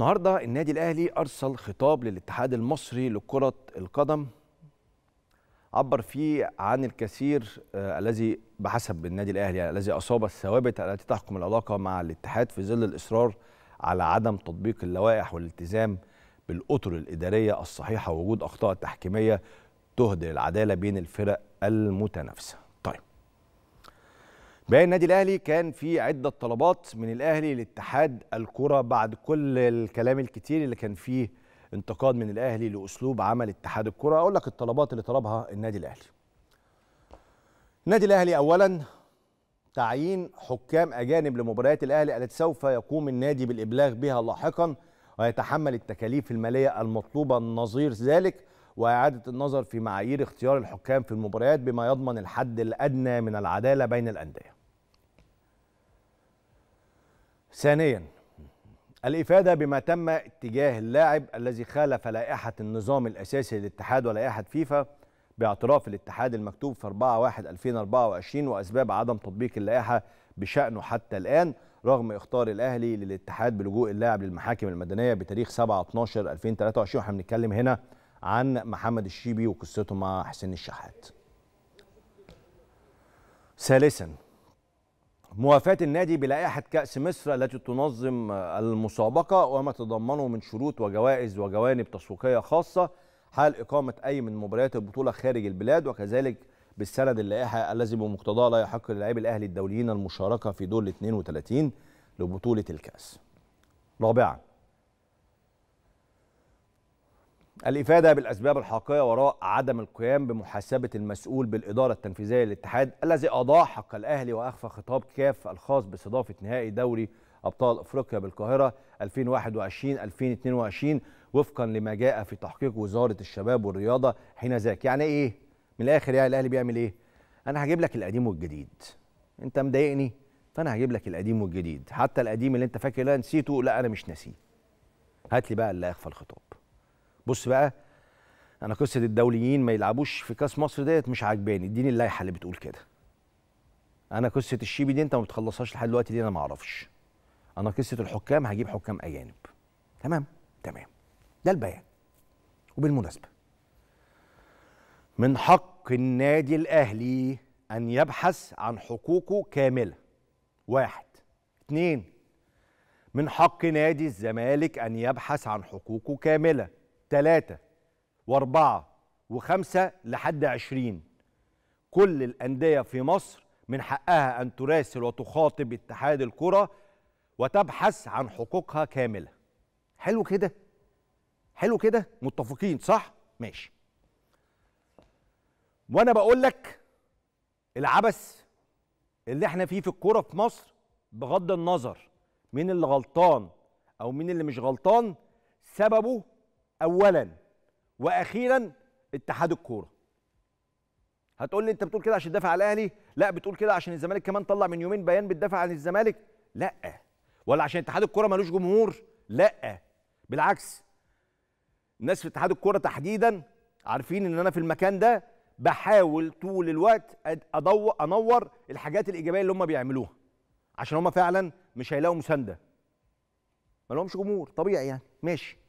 النهارده النادي الاهلي ارسل خطاب للاتحاد المصري لكره القدم عبر فيه عن الكثير آه، الذي بحسب النادي الاهلي الذي اصاب الثوابت التي تحكم العلاقه مع الاتحاد في ظل الاصرار على عدم تطبيق اللوائح والالتزام بالاطر الاداريه الصحيحه ووجود اخطاء تحكيميه تهدر العداله بين الفرق المتنافسه بيان النادي الاهلي كان في عده طلبات من الاهلي لاتحاد الكره بعد كل الكلام الكتير اللي كان فيه انتقاد من الاهلي لاسلوب عمل اتحاد الكره اقول لك الطلبات اللي طلبها النادي الاهلي النادي الاهلي اولا تعيين حكام اجانب لمباريات الاهلي التي سوف يقوم النادي بالابلاغ بها لاحقا ويتحمل التكاليف الماليه المطلوبه نظير ذلك واعاده النظر في معايير اختيار الحكام في المباريات بما يضمن الحد الادنى من العداله بين الانديه ثانيا الإفادة بما تم اتجاه اللاعب الذي خالف لائحة النظام الأساسي للاتحاد ولائحة فيفا باعتراف الاتحاد المكتوب في 4/1/2024 وأسباب عدم تطبيق اللائحة بشأنه حتى الآن رغم إخطار الأهلي للاتحاد بلجوء اللاعب للمحاكم المدنية بتاريخ 7/12/2023 واحنا بنتكلم هنا عن محمد الشيبي وقصته مع حسين الشحات. ثالثا موافاة النادي بلائحة كأس مصر التي تنظم المسابقة وما تضمنه من شروط وجوائز وجوانب تسويقية خاصة حال إقامة أي من مباريات البطولة خارج البلاد وكذلك بالسند اللائحة الذي بمقتضاه لا يحق للاعبي الأهلي الدوليين المشاركة في دور ال 32 لبطولة الكأس. رابعاً الإفادة بالأسباب الحقيقية وراء عدم القيام بمحاسبة المسؤول بالإدارة التنفيذية للاتحاد الذي أضاحك الأهلي وأخفى خطاب كاف الخاص باستضافة نهائي دوري أبطال أفريقيا بالقاهرة 2021-2022 وفقا لما جاء في تحقيق وزارة الشباب والرياضة حين ذاك يعني إيه؟ من الآخر يعني الأهلي بيعمل إيه؟ أنا هجيب لك القديم والجديد أنت مضايقني فأنا هجيب لك القديم والجديد حتى القديم اللي أنت فاكر لا نسيته لا أنا مش ناسيه هات لي بقى اللي أخفى الخطاب بص بقى انا قصه الدوليين ما يلعبوش في كاس مصر ديت مش عاجباني اديني اللائحه اللي بتقول كده انا قصه الشيبي دي انت ما بتخلصهاش لحد دلوقتي دي انا ما اعرفش انا قصه الحكام هجيب حكام اجانب تمام تمام ده البيان وبالمناسبه من حق النادي الاهلي ان يبحث عن حقوقه كامله واحد اتنين من حق نادي الزمالك ان يبحث عن حقوقه كامله تلاتة وأربعة وخمسة لحد عشرين كل الأندية في مصر من حقها أن تراسل وتخاطب اتحاد الكرة وتبحث عن حقوقها كاملة حلو كده حلو كده متفقين صح ماشي وانا بقول لك العبث اللي احنا فيه في الكرة في مصر بغض النظر مين اللي غلطان او مين اللي مش غلطان سببه اولا واخيرا اتحاد الكوره هتقول لي انت بتقول كده عشان تدافع على الاهلي لا بتقول كده عشان الزمالك كمان طلع من يومين بيان بتدافع عن الزمالك لا ولا عشان اتحاد الكوره ملوش جمهور لا بالعكس الناس في اتحاد الكوره تحديدا عارفين ان انا في المكان ده بحاول طول الوقت أدو... انور الحاجات الايجابيه اللي هم بيعملوها عشان هم فعلا مش هيلاقوا مسانده ما لهمش جمهور طبيعي يعني ماشي